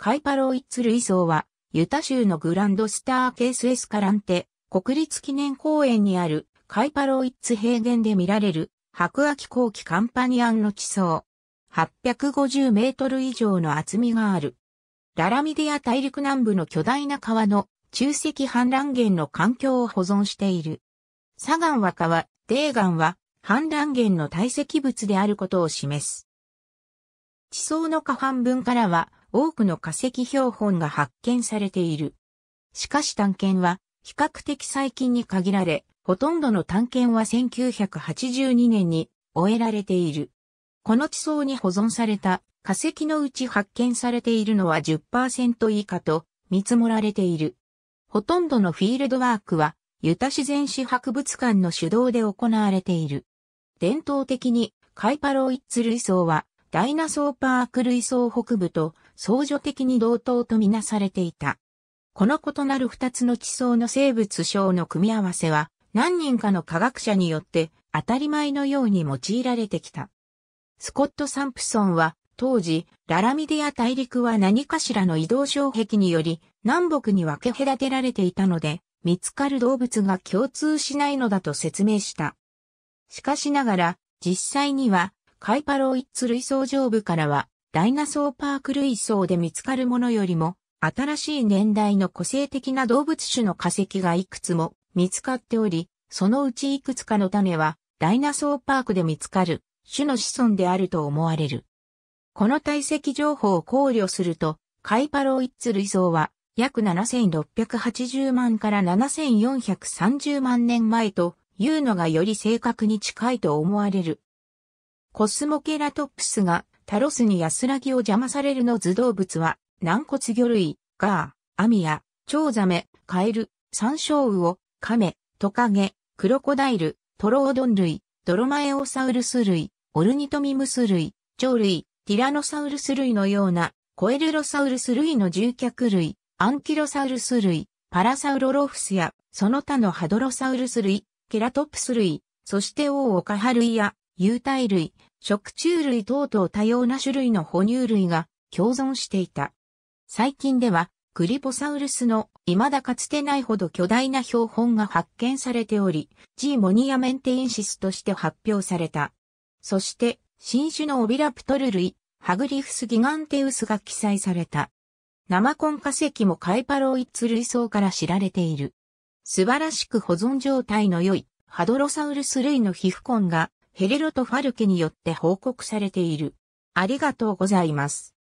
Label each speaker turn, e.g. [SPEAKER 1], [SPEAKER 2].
[SPEAKER 1] カイパロイッツ類層は、ユタ州のグランドスターケースエスカランテ、国立記念公園にあるカイパロイッツ平原で見られる白亜紀後期カンパニアンの地層。850メートル以上の厚みがある。ララミディア大陸南部の巨大な川の中石氾濫源の環境を保存している。砂岩は川、泥岩は氾濫源の堆積物であることを示す。地層の下半分からは多くの化石標本が発見されている。しかし探検は比較的最近に限られ、ほとんどの探検は1982年に終えられている。この地層に保存された化石のうち発見されているのは10%以下と見積もられている。ほとんどのフィールドワークはユタ自然史博物館の主導で行われている。伝統的にカイパロイッツ類層はダイナソーパーク類層北部と相助的に同等とみなされていた。この異なる二つの地層の生物章の組み合わせは何人かの科学者によって当たり前のように用いられてきた。スコット・サンプソンは当時、ララミディア大陸は何かしらの移動障壁により南北に分け隔てられていたので、見つかる動物が共通しないのだと説明した。しかしながら、実際には、カイパロイッツ類相上部からは、ダイナソーパーク類層で見つかるものよりも、新しい年代の個性的な動物種の化石がいくつも見つかっており、そのうちいくつかの種は、ダイナソーパークで見つかる種の子孫であると思われる。この体積情報を考慮すると、カイパロイッツ類相は約7680万から7430万年前というのがより正確に近いと思われる。コスモケラトプスがタロスに安らぎを邪魔されるの図動物は、軟骨魚類、ガー、アミヤ、チョウザメ、カエル、サンショウウオ、カメ、トカゲ、クロコダイル、トロオドン類、ドロマエオサウルス類、オルニトミムス類、鳥類、ティラノサウルス類のような、コエルロサウルス類の獣脚類、アンキロサウルス類、パラサウロロフスや、その他のハドロサウルス類、ケラトプス類、そしてオオオカハ類や、有袋類、食虫類等々多様な種類の哺乳類が共存していた。最近では、クリポサウルスの未だかつてないほど巨大な標本が発見されており、G モニアメンテインシスとして発表された。そして、新種のオビラプトル類、ハグリフスギガンテウスが記載された。生コン化石もカイパロイッツ類層から知られている。素晴らしく保存状態の良いハドロサウルス類の皮膚痕がヘレロとファルケによって報告されている。ありがとうございます。